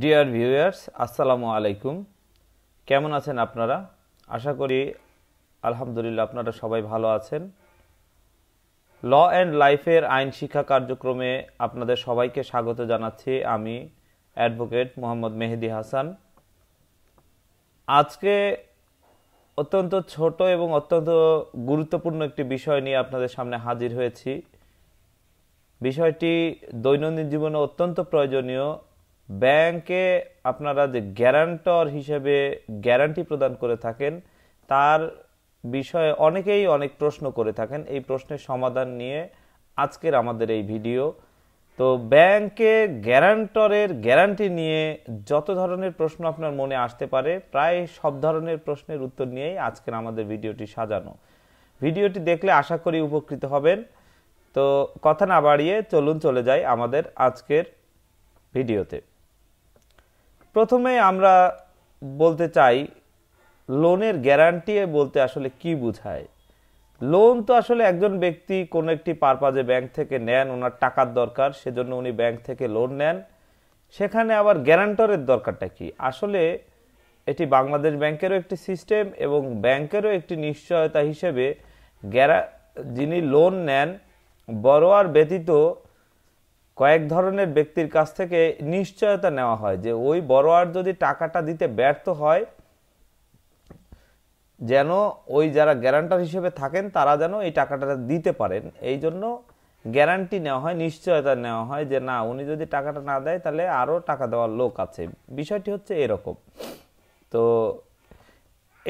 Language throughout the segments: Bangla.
ডিয়ার ভিউয়ার্স আসসালামু আলাইকুম কেমন আছেন আপনারা আশা করি আলহামদুলিল্লাহ আপনারা সবাই ভালো আছেন ল অ্যান্ড লাইফের আইন শিক্ষা কার্যক্রমে আপনাদের সবাইকে স্বাগত জানাচ্ছি আমি অ্যাডভোকেট মোহাম্মদ মেহেদি হাসান আজকে অত্যন্ত ছোট এবং অত্যন্ত গুরুত্বপূর্ণ একটি বিষয় নিয়ে আপনাদের সামনে হাজির হয়েছি বিষয়টি দৈনন্দিন জীবনে অত্যন্ত প্রয়োজনীয় ব্যাংকে আপনারা যে গ্যারান্টর হিসেবে গ্যারান্টি প্রদান করে থাকেন তার বিষয়ে অনেকেই অনেক প্রশ্ন করে থাকেন এই প্রশ্নের সমাধান নিয়ে আজকের আমাদের এই ভিডিও তো ব্যাংকে গ্যারান্টরের গ্যারান্টি নিয়ে যত ধরনের প্রশ্ন আপনার মনে আসতে পারে প্রায় সব ধরনের প্রশ্নের উত্তর নিয়েই আজকের আমাদের ভিডিওটি সাজানো ভিডিওটি দেখলে আশা করি উপকৃত হবেন তো কথা না বাড়িয়ে চলুন চলে যাই আমাদের আজকের ভিডিওতে প্রথমে আমরা বলতে চাই লোনের গ্যারান্টি বলতে আসলে কি বোঝায় লোন তো আসলে একজন ব্যক্তি কোনো একটি পারপাজে ব্যাংক থেকে নেন ওনার টাকার দরকার সেজন্য উনি ব্যাংক থেকে লোন নেন সেখানে আবার গ্যারান্টরের দরকারটা কি আসলে এটি বাংলাদেশ ব্যাংকেরও একটি সিস্টেম এবং ব্যাংকেরও একটি নিশ্চয়তা হিসেবে গ্যারা যিনি লোন নেন বড়োয়ার ব্যতীত কয়েক ধরনের ব্যক্তির কাছ থেকে নিশ্চয়তা নেওয়া হয় যে ওই বড়োয়ার যদি টাকাটা দিতে ব্যর্থ হয় যেন ওই যারা গ্যারান্টার হিসেবে থাকেন তারা যেন এই টাকাটা দিতে পারেন এই জন্য গ্যারান্টি নেওয়া হয় নিশ্চয়তা নেওয়া হয় যে না উনি যদি টাকাটা না দেয় তাহলে আরও টাকা দেওয়ার লোক আছে বিষয়টি হচ্ছে এরকম তো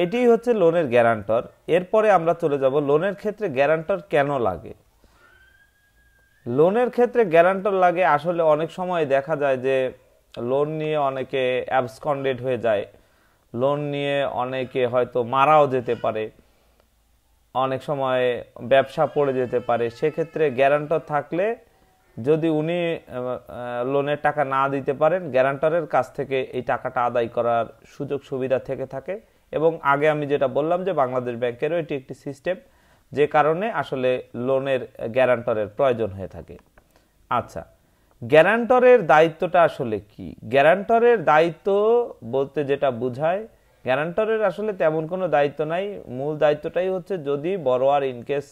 এটি হচ্ছে লোনের গ্যারান্টর এরপরে আমরা চলে যাব লোনের ক্ষেত্রে গ্যারান্টর কেন লাগে লোনের ক্ষেত্রে গ্যারান্টার লাগে আসলে অনেক সময় দেখা যায় যে লোন নিয়ে অনেকে অ্যাবসকন্ডেড হয়ে যায় লোন নিয়ে অনেকে হয়তো মারাও যেতে পারে অনেক সময় ব্যবসা পড়ে যেতে পারে সেক্ষেত্রে গ্যারান্টার থাকলে যদি উনি লোনের টাকা না দিতে পারেন গ্যারান্টারের কাছ থেকে এই টাকাটা আদায় করার সুযোগ সুবিধা থেকে থাকে এবং আগে আমি যেটা বললাম যে বাংলাদেশ ব্যাংকেরও এটি একটি সিস্টেম যে কারণে আসলে লোনের গ্যারান্টরের প্রয়োজন হয়ে থাকে আচ্ছা গ্যারান্টরের দায়িত্বটা আসলে কি গ্যারান্টরের দায়িত্ব বলতে যেটা বোঝায় গ্যারান্টরের আসলে তেমন কোনো দায়িত্ব নাই মূল দায়িত্বটাই হচ্ছে যদি বড়োয়ার ইনকেস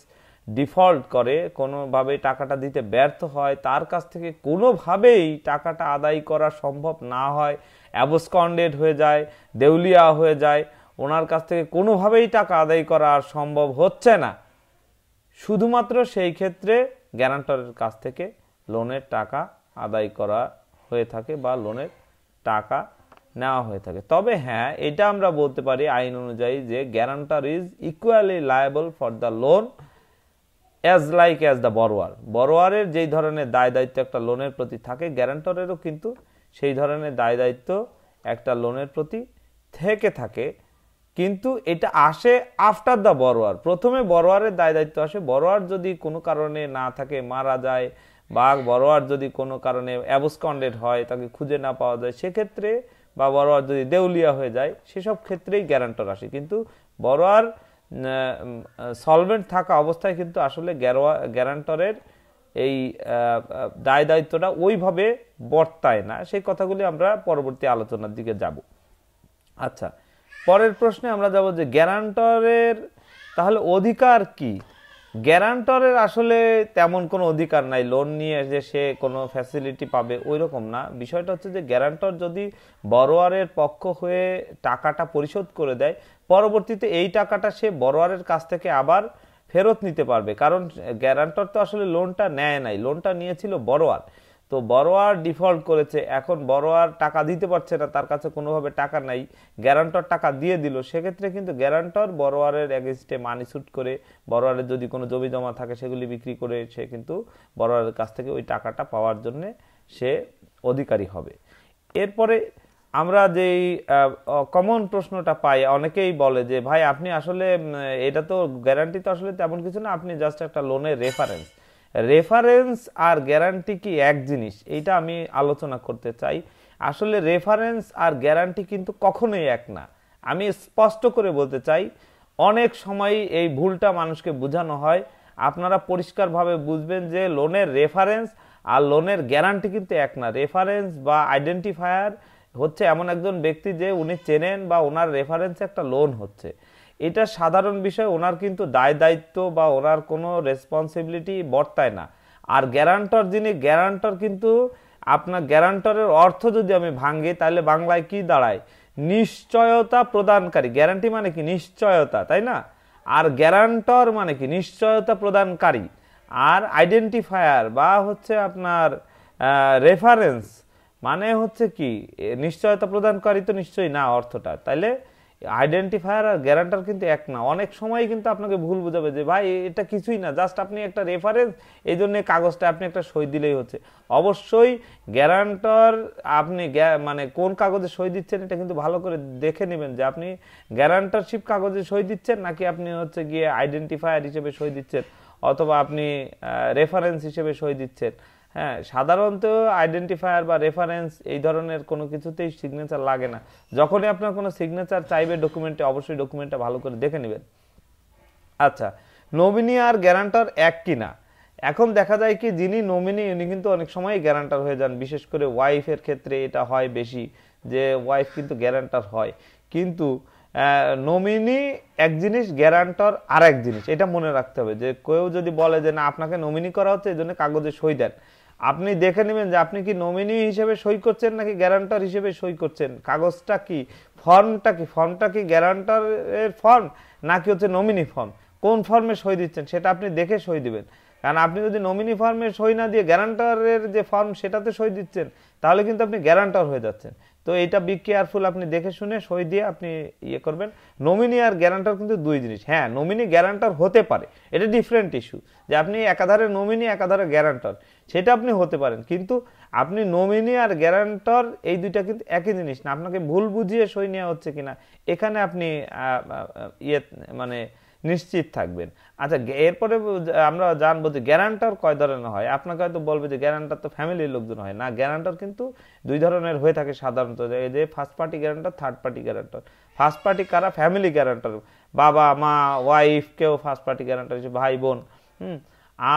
ডিফল্ট করে কোনোভাবে টাকাটা দিতে ব্যর্থ হয় তার কাছ থেকে কোনোভাবেই টাকাটা আদায় করা সম্ভব না হয় অ্যাবসকন্ডেড হয়ে যায় দেউলিয়া হয়ে যায় ওনার কাছ থেকে কোনোভাবেই টাকা আদায় করা সম্ভব হচ্ছে না শুধুমাত্র সেই ক্ষেত্রে গ্যারান্টারের কাছ থেকে লোনের টাকা আদায় করা হয়ে থাকে বা লোনের টাকা নেওয়া হয়ে থাকে তবে হ্যাঁ এটা আমরা বলতে পারি আইন অনুযায়ী যে guarantor is equally liable for the loan as like as the borrower বরোয়ারের যেই ধরনের দায় দায়িত্ব একটা লোনের প্রতি থাকে গ্যারান্টারেরও কিন্তু সেই ধরনের দায় দায়িত্ব একটা লোনের প্রতি থেকে থাকে কিন্তু এটা আসে আফটার দ্য বরোয়ার প্রথমে বরোয়ারের দায় দায়িত্ব আসে বরোয়ার যদি কোনো কারণে না থাকে মারা যায় বা বরোয়ার যদি কোনো কারণে অ্যাবসকন্ডেড হয় তাকে খুঁজে না পাওয়া যায় সেক্ষেত্রে বা বরোয়ার যদি দেউলিয়া হয়ে যায় সেসব ক্ষেত্রেই গ্যারান্টর আসে কিন্তু বরোয়ার সলভেন্ট থাকা অবস্থায় কিন্তু আসলে গ্যারান্টরের এই দায় দায়িত্বটা ওইভাবে বর্তায় না সেই কথাগুলি আমরা পরবর্তী আলোচনার দিকে যাব আচ্ছা পরের প্রশ্নে আমরা যাব যে গ্যারান্টরের তাহলে অধিকার কি গ্যারান্টরের আসলে তেমন কোনো অধিকার নাই লোন নিয়ে যে সে কোনো ফ্যাসিলিটি পাবে ওই রকম না বিষয়টা হচ্ছে যে গ্যারান্টর যদি বড়োয়ারের পক্ষ হয়ে টাকাটা পরিশোধ করে দেয় পরবর্তীতে এই টাকাটা সে বড়োয়ারের কাছ থেকে আবার ফেরত নিতে পারবে কারণ গ্যারান্টর তো আসলে লোনটা নেয় নাই লোনটা নিয়েছিল বড়োয়ার তো বড়োয়ার ডিফল্ট করেছে এখন বড়োয়ার টাকা দিতে পারছে না তার কাছে কোনোভাবে টাকা নাই গ্যারান্টর টাকা দিয়ে দিল সেক্ষেত্রে কিন্তু গ্যারান্টর বড়োয়ারের এগেনস্টে মানি শ্যুট করে বড়োয়ারের যদি কোনো জমি জমা থাকে সেগুলি বিক্রি করে সে কিন্তু বড়োয়ারের কাছ থেকে ওই টাকাটা পাওয়ার জন্যে সে অধিকারী হবে এরপরে আমরা যেই কমন প্রশ্নটা পাই অনেকেই বলে যে ভাই আপনি আসলে এটা তো গ্যারান্টি তো আসলে তেমন কিছু না আপনি জাস্ট একটা লোনের রেফারেন্স রেফারেন্স আর গ্যারান্টি কি এক জিনিস এইটা আমি আলোচনা করতে চাই আসলে রেফারেন্স আর গ্যারান্টি কিন্তু কখনোই এক না আমি স্পষ্ট করে বলতে চাই অনেক সময় এই ভুলটা মানুষকে বোঝানো হয় আপনারা পরিষ্কারভাবে বুঝবেন যে লোনের রেফারেন্স আর লোনের গ্যারান্টি কিন্তু এক না রেফারেন্স বা আইডেন্টিফায়ার হচ্ছে এমন একজন ব্যক্তি যে উনি চেনেন বা ওনার রেফারেন্সে একটা লোন হচ্ছে এটা সাধারণ বিষয় ওনার কিন্তু দায় দায়িত্ব বা ওনার কোনো রেসপন্সিবিলিটি বর্তায় না আর গ্যারান্টর যিনি গ্যারান্টর কিন্তু আপনার গ্যারান্টরের অর্থ যদি আমি ভাঙি তাহলে বাংলায় কি দাঁড়ায় নিশ্চয়তা প্রদানকারী গ্যারান্টি মানে কি নিশ্চয়তা তাই না আর গ্যারান্টর মানে কি নিশ্চয়তা প্রদানকারী আর আইডেন্টিফায়ার বা হচ্ছে আপনার রেফারেন্স মানে হচ্ছে কি নিশ্চয়তা প্রদানকারী তো নিশ্চয়ই না অর্থটা তাইলে আইডেন্টিফায়ার আর গ্যারান্টার কিন্তু এক না অনেক সময় কিন্তু আপনাকে ভুল বোঝাবে যে ভাই এটা কিছুই না জাস্ট আপনি একটা রেফারেন্স এই জন্যে কাগজটা আপনি একটা সই দিলেই হচ্ছে অবশ্যই গ্যারান্টার আপনি মানে কোন কাগজে সই দিচ্ছেন এটা কিন্তু ভালো করে দেখে নেবেন যে আপনি গ্যারান্টারশিপ কাগজে সই দিচ্ছেন নাকি আপনি হচ্ছে গিয়ে আইডেন্টিফায়ার হিসেবে সই দিচ্ছেন অথবা আপনি রেফারেন্স হিসেবে সই দিচ্ছেন হ্যাঁ সাধারণত আইডেন্টিফায়ার বা রেফারেন্স এই ধরনের কোনো কিছুতেই সিগনেচার লাগে না যখনই আপনার কোনো সিগনেচার চাইবে ডকুমেন্টে অবশ্যই ডকুমেন্টটা ভালো করে দেখে নেবেন আচ্ছা নমিনি আর গ্যারান্টার এক কিনা এখন দেখা যায় কি যিনি নমিনি উনি কিন্তু অনেক সময় গ্যারান্টার হয়ে যান বিশেষ করে ওয়াইফের ক্ষেত্রে এটা হয় বেশি যে ওয়াইফ কিন্তু গ্যারান্টার হয় কিন্তু নমিনি এক জিনিস গ্যারান্টার আর এক জিনিস এটা মনে রাখতে হবে যে কেউ যদি বলে যে না আপনাকে নমিনি করা হচ্ছে এই জন্য কাগজে সই দেন আপনি দেখে নেবেন যে আপনি কি নমিনি হিসেবে সই করছেন নাকি গ্যারান্টার হিসেবে সই করছেন কাগজটা কি ফর্মটা কি ফর্মটা কি গ্যারান্টারের ফর্ম নাকি হচ্ছে নমিনি ফর্ম কোন ফর্মে সই দিচ্ছেন সেটা আপনি দেখে সই দিবেন কারণ আপনি যদি নমিনি ফর্মে সই না দিয়ে গ্যারান্টারের যে ফর্ম সেটাতে সই দিচ্ছেন তাহলে কিন্তু আপনি গ্যারান্টার হয়ে যাচ্ছেন তো এটা বি কেয়ারফুল আপনি দেখে শুনে সই দিয়ে আপনি ইয়ে করবেন নমিনি আর গ্যারান্টার কিন্তু দুই জিনিস হ্যাঁ নমিনি গ্যারান্টার হতে পারে এটা ডিফারেন্ট ইস্যু যে আপনি একাধারে নমিনি একাধারে গ্যারান্টার সেটা আপনি হতে পারেন কিন্তু আপনি নমিনি আর গ্যারান্টার এই দুইটা কিন্তু একই জিনিস না আপনাকে ভুল বুঝিয়ে সই নেওয়া হচ্ছে কিনা এখানে আপনি ইয়ে মানে নিশ্চিত থাকবেন আচ্ছা এরপরে আমরা জানবো যে গ্যারান্টার কয় ধরনের হয় আপনাকে হয়তো বলবে যে গ্যারান্টার তো ফ্যামিলির লোকজন হয় না গ্যারান্টার কিন্তু দুই ধরনের হয়ে থাকে সাধারণত এই যে first party guarantor third party guarantor first party কারা ফ্যামিলি গ্যারান্টার বাবা মা ওয়াইফ কেউ ফার্স্ট পার্টি গ্যারান্টার ভাই বোন হুম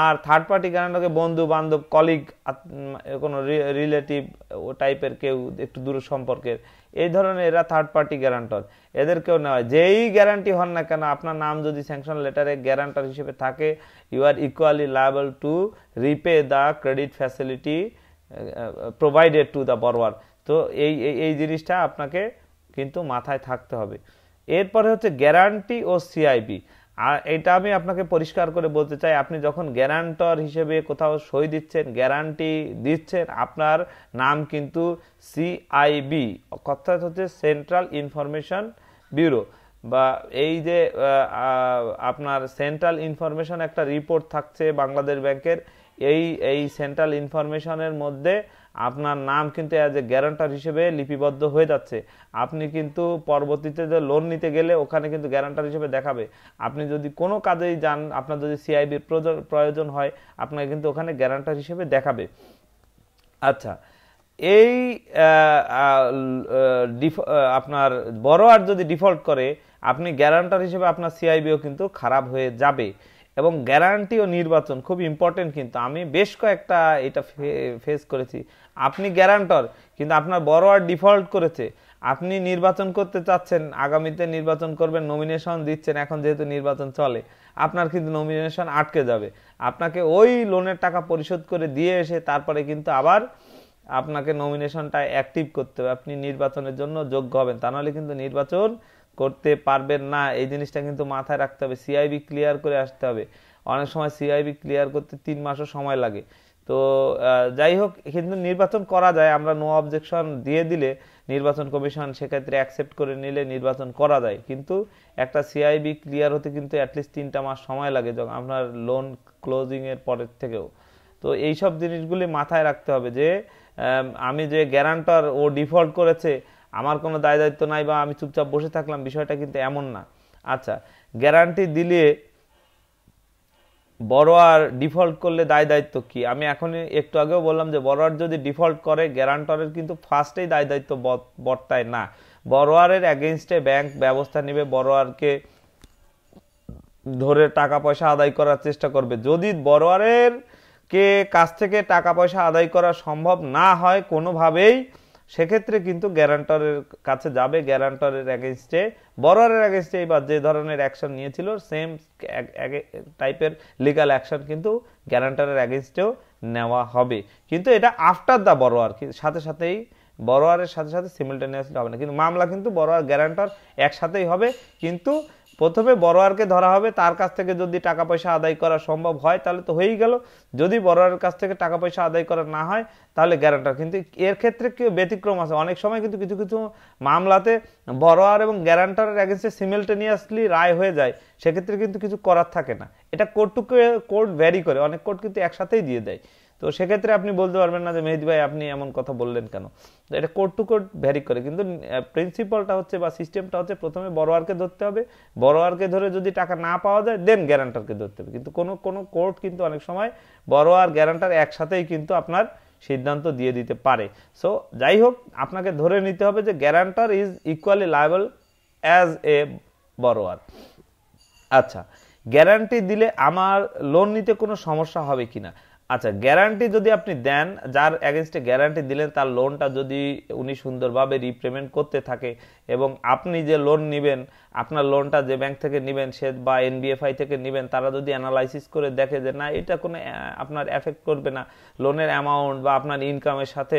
আর থার্ড পার্টি গানটাকে বন্ধু বান্ধব কলিগ কোনো রিলেটিভ ও টাইপের কেউ একটু দূর সম্পর্কের এই ধরনের এরা থার্ড পার্টি গ্যারান্টর এদেরকেও নেওয়া যেই গ্যারান্টি হন না কেন আপনার নাম যদি স্যাংশন লেটারে গ্যারান্টার হিসেবে থাকে you are equally liable to repay the credit facility provided to the borrower তো এই এই জিনিসটা আপনাকে কিন্তু মাথায় থাকতে হবে এরপরে হচ্ছে গ্যারান্টি ও সিআইবি আর এটা আমি আপনাকে পরিষ্কার করে বলতে চাই আপনি যখন গ্যারান্টর হিসেবে কোথাও সই দিচ্ছেন গ্যারান্টি দিচ্ছেন আপনার নাম কিন্তু সিআইবি অর্থাৎ হচ্ছে সেন্ট্রাল ইনফরমেশন ব্যুরো বা এই যে আপনার সেন্ট্রাল ইনফরমেশন একটা রিপোর্ট থাকছে বাংলাদেশ ব্যাংকের এই এই সেন্ট্রাল ইনফরমেশনের মধ্যে আপনার নাম কিন্তু অ্যাজ এ গ্যারান্টার হিসেবে লিপিবদ্ধ হয়ে যাচ্ছে আপনি কিন্তু পরবর্তীতে যে লোন নিতে গেলে ওখানে কিন্তু গ্যারান্টার হিসেবে দেখাবে আপনি যদি কোনো কাজেই যান আপনার যদি সিআইবির প্রয়োজন হয় আপনাকে কিন্তু ওখানে গ্যারান্টার হিসেবে দেখাবে আচ্ছা এই আপনার আর যদি ডিফল্ট করে আপনি গ্যারান্টার হিসেবে আপনার সিআইবিও কিন্তু খারাপ হয়ে যাবে এবং গ্যারান্টি ও নির্বাচন খুব ইম্পর্টেন্ট কিন্তু আমি বেশ কয়েকটা এটা ফেস করেছি আপনি গ্যারান্টর কিন্তু আপনার বড়োয়ার ডিফল্ট করেছে আপনি নির্বাচন করতে চাচ্ছেন আগামীতে নির্বাচন করবেন নমিনেশন দিচ্ছেন এখন যেহেতু নির্বাচন চলে আপনার কিন্তু নমিনেশন আটকে যাবে আপনাকে ওই লোনের টাকা পরিশোধ করে দিয়ে এসে তারপরে কিন্তু আবার আপনাকে নমিনেশনটা অ্যাক্টিভ করতে হবে আপনি নির্বাচনের জন্য যোগ্য হবেন তা নাহলে কিন্তু নির্বাচন করতে পারবেন না এই জিনিসটা কিন্তু মাথায় রাখতে হবে সিআইবি ক্লিয়ার করে আসতে হবে অনেক সময় সিআইবি ক্লিয়ার করতে তিন মাসও সময় লাগে তো যাই হোক কিন্তু নির্বাচন করা যায় আমরা নো অবজেকশন দিয়ে দিলে নির্বাচন কমিশন সেক্ষেত্রে অ্যাকসেপ্ট করে নিলে নির্বাচন করা যায় কিন্তু একটা সিআইবি ক্লিয়ার হতে কিন্তু অ্যাটলিস্ট তিনটা মাস সময় লাগে যখন আপনার লোন ক্লোজিংয়ের পরের থেকেও তো এই সব জিনিসগুলি মাথায় রাখতে হবে যে আমি যে গ্যারান্টার ও ডিফল্ট করেছে আমার কোনো দায় দায়িত্ব নাই বা আমি চুপচাপ বসে থাকলাম বিষয়টা কিন্তু এমন না আচ্ছা গ্যারান্টি দিলে বড়োয়ার ডিফল্ট করলে দায় দায়িত্ব কি আমি এখন একটু আগেও বললাম যে বড়োয়ার যদি ডিফল্ট করে গ্যারান্টরের কিন্তু ফার্স্টেই দায় দায়িত্ব বর্তায় না বড়োয়ারের অ্যাগেনস্টে ব্যাংক ব্যবস্থা নেবে বড়োয়ারকে ধরে টাকা পয়সা আদায় করার চেষ্টা করবে যদি বড়োয়ারের কে কাছ থেকে টাকা পয়সা আদায় করা সম্ভব না হয় কোনোভাবেই সেক্ষেত্রে কিন্তু গ্যারান্টারের কাছে যাবে গ্যারান্টারের অ্যাগেনস্টে বরোয়ারের অ্যাগেনস্টে এবার যে ধরনের অ্যাকশন নিয়েছিল সেম টাইপের লিগাল অ্যাকশন কিন্তু গ্যারান্টারের অ্যাগেনস্টেও নেওয়া হবে কিন্তু এটা আফটার দ্য বরোয়ার সাথে সাথেই বরোয়ারের সাথে সাথে সিমিলটেনিয়াসলি হবে না কিন্তু মামলা কিন্তু বরোয়ার গ্যারান্টার একসাথেই হবে কিন্তু প্রথমে বড়োয়ারকে ধরা হবে তার কাছ থেকে যদি টাকা পয়সা আদায় করা সম্ভব হয় তাহলে তো হয়েই গেল যদি বড়োয়ারের কাছ থেকে টাকা পয়সা আদায় করা না হয় তাহলে গ্যারান্টার কিন্তু এর ক্ষেত্রে কেউ ব্যতিক্রম আছে অনেক সময় কিন্তু কিছু কিছু মামলাতে বড়োয়ার এবং গ্যারান্টারের অ্যাগেন্সে সিমেলটেনিয়াসলি রায় হয়ে যায় সেক্ষেত্রে কিন্তু কিছু করার থাকে না এটা কোর্টটুকু কোর্ট ভ্যারি করে অনেক কোর্ট কিন্তু একসাথেই দিয়ে দেয় তো সেক্ষেত্রে আপনি বলতে পারবেন না যে মেহেদি ভাই আপনি এমন কথা বললেন কেন তো এটা কোর্ট টু কোর্ট ভ্যারি করে কিন্তু প্রিন্সিপালটা হচ্ছে বা সিস্টেমটা হচ্ছে প্রথমে বড়োয়ারকে ধরতে হবে বড়োয়ারকে ধরে যদি টাকা না পাওয়া যায় দেন গ্যারান্টারকে ধরতে হবে কিন্তু কোনো কোনো কোর্ট কিন্তু অনেক সময় বড়োয়ার গ্যারান্টার একসাথেই কিন্তু আপনার সিদ্ধান্ত দিয়ে দিতে পারে সো যাই হোক আপনাকে ধরে নিতে হবে যে guarantor is equally liable as a borrower আচ্ছা গ্যারান্টি দিলে আমার লোন নিতে কোনো সমস্যা হবে কিনা আচ্ছা গ্যারান্টি যদি আপনি দেন যার অ্যাগেনস্টে গ্যারান্টি দিলেন তার লোনটা যদি উনি সুন্দরভাবে রিপেমেন্ট করতে থাকে এবং আপনি যে লোন নেবেন আপনার লোনটা যে ব্যাংক থেকে নেবেন সে বা এনবিএফআই থেকে নেবেন তারা যদি অ্যানালাইসিস করে দেখে যে না এটা কোনো আপনার এফেক্ট করবে না লোনের অ্যামাউন্ট বা আপনার ইনকামের সাথে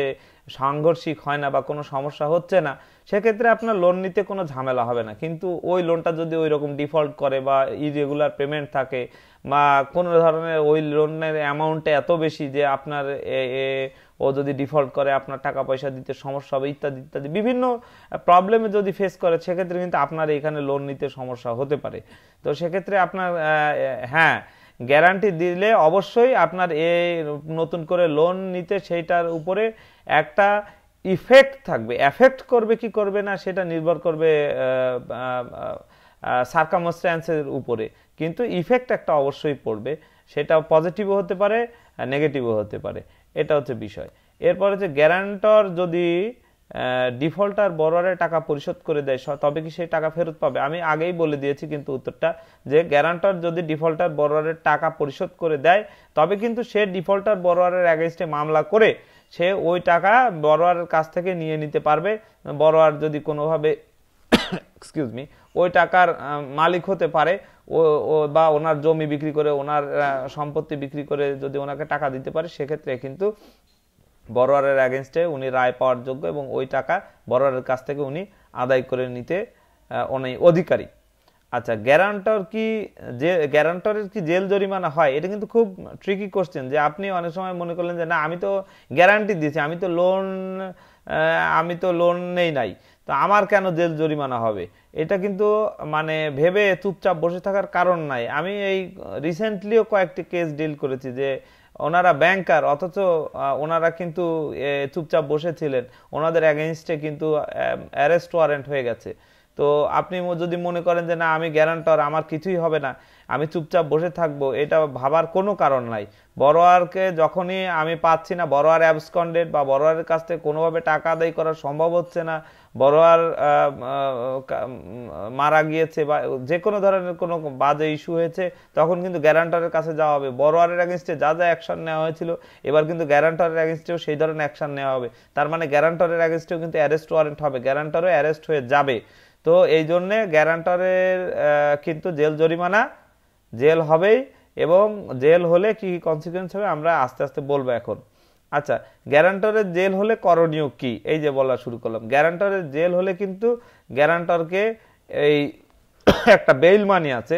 সাংঘর্ষিক হয় না বা কোনো সমস্যা হচ্ছে না সেক্ষেত্রে আপনার লোন নিতে কোনো ঝামেলা হবে না কিন্তু ওই লোনটা যদি ওই রকম ডিফল্ট করে বা ইরেগুলার পেমেন্ট থাকে বা কোনো ধরনের ওই লোনের অ্যামাউন্টটা এত বেশি যে আপনার ও যদি ডিফল্ট করে আপনার টাকা পয়সা দিতে সমস্যা হবে ইত্যাদি ইত্যাদি বিভিন্ন প্রবলেমে যদি ফেস করে সেক্ষেত্রে কিন্তু আপনার এখানে লোন নিতে সমস্যা হতে পারে তো সেক্ষেত্রে আপনার হ্যাঁ গ্যারান্টি দিলে অবশ্যই আপনার এ নতুন করে লোন নিতে সেইটার উপরে একটা ইফেক্ট থাকবে এফেক্ট করবে কি করবে না সেটা নির্ভর করবে সার্কামস্ট্যান্সের উপরে কিন্তু ইফেক্ট একটা অবশ্যই পড়বে সেটা পজিটিভও হতে পারে নেগেটিভও হতে পারে এটা হচ্ছে বিষয় এরপরে যে গ্যারান্টর যদি ডিফল্টার বরোয়ারের টাকা পরিশোধ করে দেয় তবে কি সেই টাকা ফেরত পাবে আমি আগেই বলে দিয়েছি কিন্তু উত্তরটা যে গ্যারান্টার যদি ডিফল্টার বরোয়ারের টাকা পরিশোধ করে দেয় তবে কিন্তু সে ডিফল্টার বরোয়ারের অ্যাগেনস্টে মামলা করে সে ওই টাকা বরোয়ারের কাছ থেকে নিয়ে নিতে পারবে বরোয়ার যদি কোনোভাবে এক্সকিউজ মি ওই টাকার মালিক হতে পারে ও বা ওনার জমি বিক্রি করে ওনার সম্পত্তি বিক্রি করে যদি ওনাকে টাকা দিতে পারে সেক্ষেত্রে কিন্তু বড়োয়ারের অ্যাগেনস্টে উনি রায় পাওয়ার যোগ্য এবং ওই টাকা বরোয়ারের কাছ থেকে উনি আদায় করে নিতে উনি অধিকারী আচ্ছা গ্যারান্টর কি যে গ্যারান্টরের কি জেল জরিমানা হয় এটা কিন্তু খুব ট্রিকি কোশ্চেন যে আপনি অনেক সময় মনে করলেন যে না আমি তো গ্যারান্টি দিয়েছি আমি তো লোন আমি তো লোন নেই নাই তো আমার কেন জেল জরিমানা হবে এটা কিন্তু মানে ভেবে চুপচাপ বসে থাকার কারণ নাই আমি এই রিসেন্টলিও কয়েকটি কেস ডিল করেছি যে ওনারা ব্যাংকার অথচ ওনারা কিন্তু চুপচাপ বসেছিলেন ওনাদের অ্যাগেনস্টে কিন্তু অ্যারেস্ট ওয়ারেন্ট হয়ে গেছে তো আপনি যদি মনে করেন যে না আমি গ্যারান্টর আমার কিছুই হবে না আমি চুপচাপ বসে থাকবো এটা ভাবার কোনো কারণ নাই বড়োয়ারকে যখনই আমি পাচ্ছি না বড়োয়ার অ্যাবসকন্ডেড বা বড়োয়ারের কাছ থেকে কোনোভাবে টাকা আদায় করা সম্ভব হচ্ছে না বড়োয়ার মারা গিয়েছে বা যে কোনো ধরনের কোনো বাজে ইস্যু হয়েছে তখন কিন্তু গ্যারান্টারের কাছে যাওয়া হবে বড়োয়ারের অ্যাগেনস্টে যা যা অ্যাকশন নেওয়া হয়েছিল এবার কিন্তু গ্যারান্টারের অ্যাগেনস্টেও সেই ধরনের অ্যাকশন নেওয়া হবে তার মানে গ্যারান্টারের অ্যাগেনস্টেও কিন্তু অ্যারেস্ট ওয়ারেন্ট হবে গ্যারান্টারও অ্যারেস্ট হয়ে যাবে তো এই জন্যে গ্যারান্টারের কিন্তু জেল জরিমানা জেল হবেই এবং জেল হলে কি কি কনসিকুয়েন্স হবে আমরা আস্তে আস্তে বলবো এখন আচ্ছা গ্যারান্টরের জেল হলে করণীয় কি এই যে বলা শুরু করলাম গ্যারান্টরের জেল হলে কিন্তু গ্যারান্টরকে এই একটা বেইল মানি আছে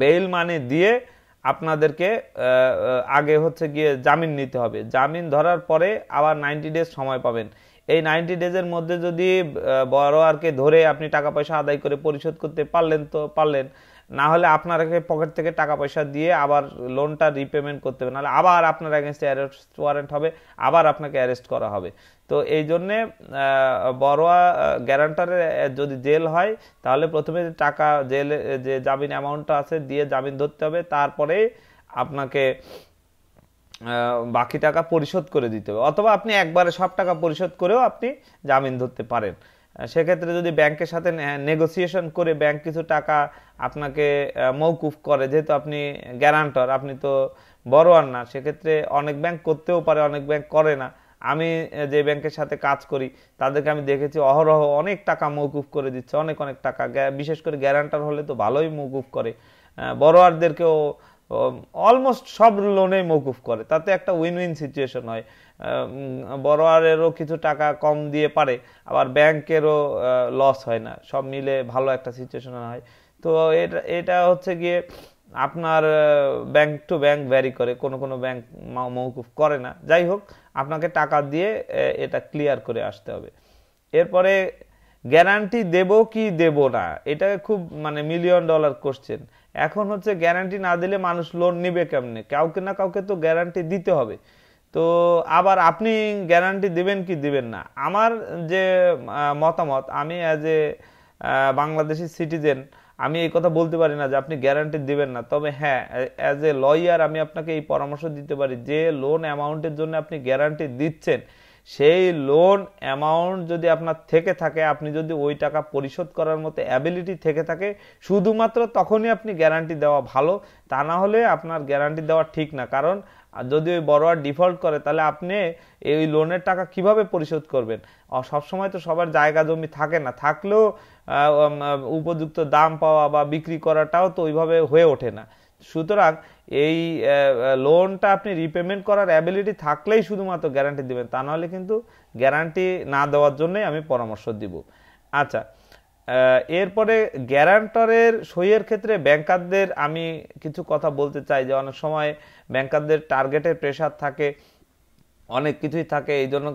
বেইল মানি দিয়ে আপনাদেরকে আগে হচ্ছে গিয়ে জামিন নিতে হবে জামিন ধরার পরে আবার নাইনটি ডেজ সময় পাবেন এই নাইনটি ডেজের মধ্যে যদি বড়োয়ারকে ধরে আপনি টাকা পয়সা আদায় করে পরিশোধ করতে পারলেন তো পারলেন না হলে আপনাকে পকেট থেকে টাকা পয়সা দিয়ে আবার লোনটা রিপেমেন্ট করতে হবে নাহলে আবার আপনার অ্যাগেনস্টে অ্যারেস্ট ওয়ারেন্ট হবে আবার আপনাকে অ্যারেস্ট করা হবে তো এই জন্যে বড়োয়া গ্যারান্টারের যদি জেল হয় তাহলে প্রথমে টাকা জেলে যে জামিন অ্যামাউন্টটা আছে দিয়ে জামিন ধরতে হবে তারপরে আপনাকে বাকি টাকা পরিশোধ করে দিতে হবে অথবা আপনি একবারে সব টাকা পরিশোধ করেও আপনি জামিন ধরতে পারেন সেক্ষেত্রে যদি ব্যাংকের সাথে নেগোসিয়েশন করে ব্যাংক কিছু টাকা আপনাকে মৌকুফ করে যেহেতু আপনি গ্যারান্টার আপনি তো বড়োয়ার না সেক্ষেত্রে অনেক ব্যাংক করতেও পারে অনেক ব্যাংক করে না আমি যে ব্যাংকের সাথে কাজ করি তাদেরকে আমি দেখেছি অহরহ অনেক টাকা মৌকুফ করে দিচ্ছে অনেক অনেক টাকা বিশেষ করে গ্যারান্টার হলে তো ভালোই মৌকুফ করে বড়োয়ারদেরকেও অলমোস্ট সব লোনেই মৌকুফ করে তাতে একটা উইন উইন সিচুয়েশন হয় বড়োয়ারেরও কিছু টাকা কম দিয়ে পারে আবার ব্যাংকেরও লস হয় না সব মিলে ভালো একটা সিচুয়েশন হয় তো এটা এটা হচ্ছে গিয়ে আপনার ব্যাংক টু ব্যাংক ভ্যারি করে কোন কোনো ব্যাংক মৌকুফ করে না যাই হোক আপনাকে টাকা দিয়ে এটা ক্লিয়ার করে আসতে হবে এরপরে গ্যারান্টি দেব কি দেব না এটা খুব মানে মিলিয়ন ডলার কোশ্চেন এখন হচ্ছে গ্যারান্টি না দিলে মানুষ লোন নিবে কেমনে কাউকে না কাউকে তো গ্যারান্টি দিতে হবে তো আবার আপনি গ্যারান্টি দিবেন কি দিবেন না আমার যে মতামত আমি অ্যাজ এ বাংলাদেশি সিটিজেন আমি এই কথা বলতে পারি না যে আপনি গ্যারান্টি দিবেন না তবে হ্যাঁ অ্যাজ এ লয়ার আমি আপনাকে এই পরামর্শ দিতে পারি যে লোন অ্যামাউন্টের জন্য আপনি গ্যারান্টি দিচ্ছেন সেই লোন অ্যামাউন্ট যদি আপনার থেকে থাকে আপনি যদি ওই টাকা পরিশোধ করার মতো অ্যাবিলিটি থেকে থাকে শুধুমাত্র তখনই আপনি গ্যারান্টি দেওয়া ভালো তা না হলে আপনার গ্যারান্টি দেওয়া ঠিক না কারণ যদি ওই বড়োয়ার ডিফল্ট করে তাহলে আপনি এই লোনের টাকা কিভাবে পরিশোধ করবেন সবসময় তো সবার জায়গা জমি থাকে না থাকলেও উপযুক্ত দাম পাওয়া বা বিক্রি করাটাও তো ওইভাবে হয়ে ওঠে না সুতরাং এই লোনটা আপনি রিপেমেন্ট করার অ্যাবিলিটি থাকলেই শুধুমাত্র গ্যারান্টি দেবেন তা নাহলে কিন্তু গ্যারান্টি না দেওয়ার জন্যই আমি পরামর্শ দিব আচ্ছা এরপরে গ্যারান্টরের সইয়ের ক্ষেত্রে ব্যাংকারদের আমি কিছু কথা বলতে চাই যে অনেক সময় ব্যাংকারদের টার্গেটের প্রেশার থাকে অনেক কিছুই থাকে এই জন্য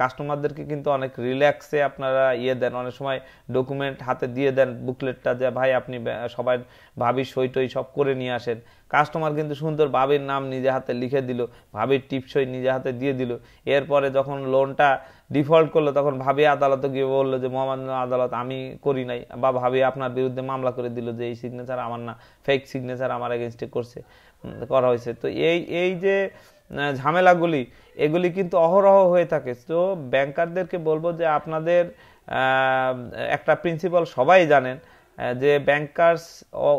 কাস্টমারদেরকে কিন্তু অনেক রিল্যাক্সে আপনারা ইয়ে দেন অনেক সময় ডকুমেন্ট হাতে দিয়ে দেন বুকলেটটা যে ভাই আপনি সবাই ভাবির সই টই সব করে নিয়ে আসেন কাস্টমার কিন্তু সুন্দর ভাবির নাম নিজে হাতে লিখে দিল ভাবির টিপসই নিজে হাতে দিয়ে দিল এরপরে যখন লোনটা ডিফল্ট করলো তখন ভাবি আদালতে গিয়ে বললো যে মোহাম্মদ আদালত আমি করি নাই বা ভাবি আপনার বিরুদ্ধে মামলা করে দিল যে এই সিগনেচার আমার না ফেক সিগনেচার আমার এগেনস্টে করছে করা হয়েছে তো এই এই যে ঝামেলাগুলি এগুলি কিন্তু অহরহ হয়ে থাকে তো ব্যাংকারদেরকে বলবো যে আপনাদের একটা প্রিন্সিপাল সবাই জানেন যে bankers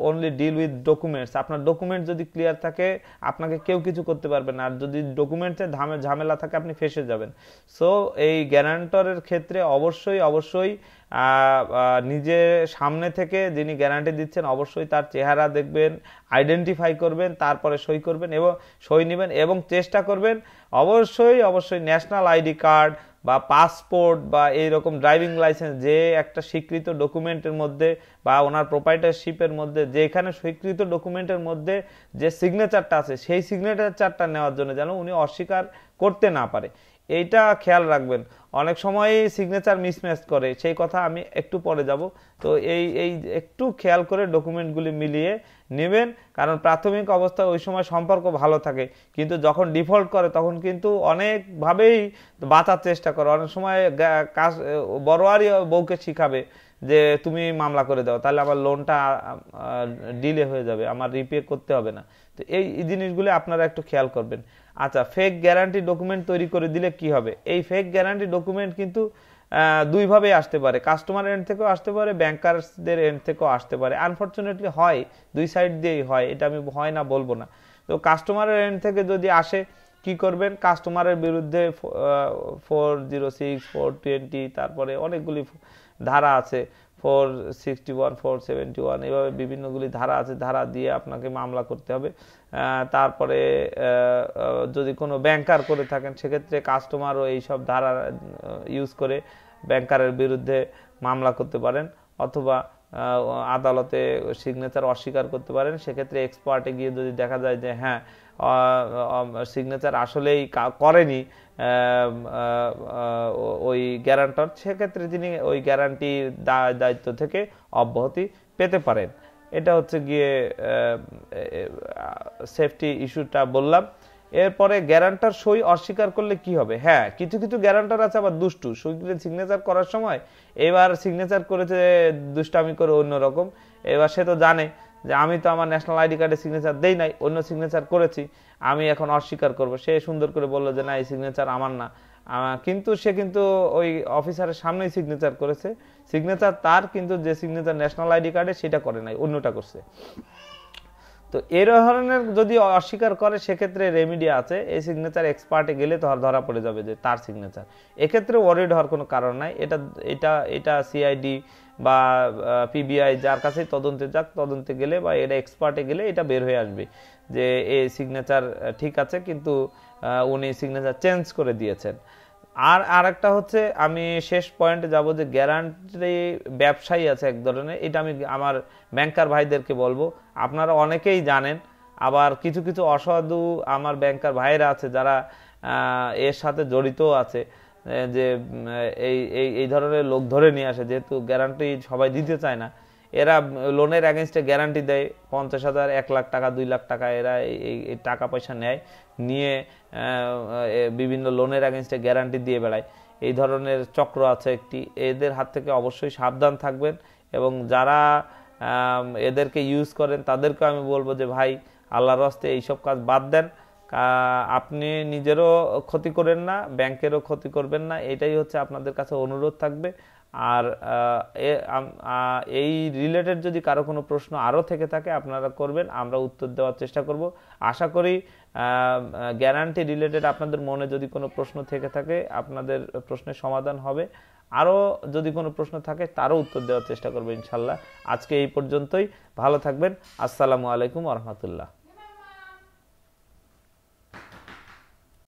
only deal with documents আপনার ডকুমেন্ট যদি ক্লিয়ার থাকে আপনাকে কেউ কিছু করতে পারবে না আর যদি ডকুমেন্টসে ধামে ঝামেলা থাকে আপনি ফেসে যাবেন সো এই গ্যারান্টরের ক্ষেত্রে অবশ্যই অবশ্যই নিজে সামনে থেকে যিনি গ্যারান্টি দিচ্ছেন অবশ্যই তার চেহারা দেখবেন আইডেন্টিফাই করবেন তারপরে সই করবেন এবং সই নেবেন এবং চেষ্টা করবেন অবশ্যই অবশ্যই ন্যাশনাল আইডি কার্ড বা পাসপোর্ট বা এইরকম ড্রাইভিং লাইসেন্স যে একটা স্বীকৃত ডকুমেন্টের মধ্যে বা ওনার প্রোপাইটারশিপের মধ্যে এখানে স্বীকৃত ডকুমেন্টের মধ্যে যে সিগনেচারটা আছে সেই সিগনেচারটা নেওয়ার জন্য যেন উনি অস্বীকার করতে না পারে এইটা খেয়াল রাখবেন অনেক সময় সিগনেচার মিসম্যাচ করে সেই কথা আমি একটু পরে যাব তো এই এই একটু খেয়াল করে ডকুমেন্টগুলি মিলিয়ে নেবেন কারণ প্রাথমিক অবস্থায় ওই সময় সম্পর্ক ভালো থাকে কিন্তু যখন ডিফল্ট করে তখন কিন্তু অনেকভাবেই বাঁচার চেষ্টা করে অনেক সময় কাজ বড়োয়ারই বউকে শিখাবে যে তুমি মামলা করে দাও তাহলে আমার লোনটা ডিলে হয়ে যাবে আমার রিপে করতে হবে না তো এই জিনিসগুলি আপনারা একটু খেয়াল করবেন আচ্ছা ফেক গ্যারান্টি ডকুমেন্ট তৈরি করে দিলে কি হবে এই ফেক গ্যারান্টি ডকুমেন্ট কিন্তু দুইভাবেই আসতে পারে কাস্টমার এন্ড থেকেও আসতে পারে ব্যাংকারসদের এন্ড থেকেও আসতে পারে আনফর্চুনেটলি হয় দুই সাইড দিয়েই হয় এটা আমি হয় না বলবো না তো কাস্টমারের এন্ড থেকে যদি আসে কি করবেন কাস্টমারের বিরুদ্ধে four zero six four twenty তারপরে অনেকগুলি ধারা আছে four sixty one four seventy one এভাবে বিভিন্নগুলি ধারা আছে ধারা দিয়ে আপনাকে মামলা করতে হবে তারপরে যদি কোনো ব্যাংকার করে থাকেন সেক্ষেত্রে কাস্টমারও এইসব ধারা ইউজ করে ব্যাংকারের বিরুদ্ধে মামলা করতে পারেন অথবা আদালতে সিগনেচার অস্বীকার করতে পারেন সেক্ষেত্রে এক্সপার্টে গিয়ে যদি দেখা যায় যে হ্যাঁ সিগনেচার আসলেই করেনি ওই গ্যারান্টার সেক্ষেত্রে তিনি ওই গ্যারান্টি দায়িত্ব থেকে অব্যাহতি পেতে পারেন এটা হচ্ছে গিয়ে সেফটি ইস্যুটা বললাম এরপরে গ্যারান্টার সই অস্বীকার করলে কি হবে হ্যাঁ কিছু কিছু গ্যারান্টার আছে আবার দুষ্টু সিগনেচার করার সময় এবার সিগনেচার করেছে দুষ্টামি করে অন্যরকম এবার সে তো জানে যে আমি তো আমার ন্যাশনাল আইডি কার্ডে সিগনেচার দেই নাই অন্য সিগনেচার করেছি আমি এখন অস্বীকার করব সে সুন্দর করে বলল যে না এই সিগনেচার আমার না কিন্তু সে কিন্তু ওই অফিসারের সামনেই সিগনেচার করেছে সিগনেচার তার কিন্তু যে সিগনেচার ন্যাশনাল আইডি কার্ডে সেটা করে নাই অন্যটা করছে তো এ ধরনের যদি অস্বীকার করে সেক্ষেত্রে রেমিডি আছে এই সিগনেচার এক্সপার্টে গেলে তো ধরা পড়ে যাবে যে তার সিগনেচার এক্ষেত্রে ওয়ারিড হওয়ার কোনো কারণ নাই এটা এটা এটা সিআইডি বা পিবিআই যার কাছে তদন্তে যাক তদন্তে গেলে বা এটা এক্সপার্টে গেলে এটা বের হয়ে আসবে যে এই সিগনেচার ঠিক আছে কিন্তু উনি সিগনেচার চেঞ্জ করে দিয়েছেন আর আরেকটা হচ্ছে আমি শেষ পয়েন্টে যাব যে গ্যারান্টি ব্যবসায়ী আছে এক ধরনের এটা আমি আমার ব্যাংকার ভাইদেরকে বলবো আপনারা অনেকেই জানেন আবার কিছু কিছু অসাধু আমার ব্যাংকার ভাইরা আছে যারা এর সাথে জড়িত আছে যে এই এই এই ধরনের লোক ধরে নিয়ে আসে যেহেতু গ্যারান্টি সবাই দিতে চায় না এরা লোনের অ্যাগেনস্টে গ্যারান্টি দেয় পঞ্চাশ হাজার এক লাখ টাকা দুই লাখ টাকা এরা এই টাকা পয়সা নেয় নিয়ে বিভিন্ন লোনের অ্যাগেনস্টে গ্যারান্টি দিয়ে বেড়ায় এই ধরনের চক্র আছে একটি এদের হাত থেকে অবশ্যই সাবধান থাকবেন এবং যারা এদেরকে ইউজ করেন তাদেরকে আমি বলবো যে ভাই আল্লাহর হস্তে এইসব কাজ বাদ দেন আপনি নিজেরও ক্ষতি করেন না ব্যাংকেরও ক্ষতি করবেন না এটাই হচ্ছে আপনাদের কাছে অনুরোধ থাকবে আর এই রিলেটেড যদি কারো কোনো প্রশ্ন আরও থেকে থাকে আপনারা করবেন আমরা উত্তর দেওয়ার চেষ্টা করব আশা করি গ্যারান্টি রিলেটেড আপনাদের মনে যদি কোনো প্রশ্ন থেকে থাকে আপনাদের প্রশ্নের সমাধান হবে আরও যদি কোনো প্রশ্ন থাকে তারও উত্তর দেওয়ার চেষ্টা করবো ইনশাল্লাহ আজকে এই পর্যন্তই ভালো থাকবেন আসসালামু আলাইকুম রহমতুল্লাহ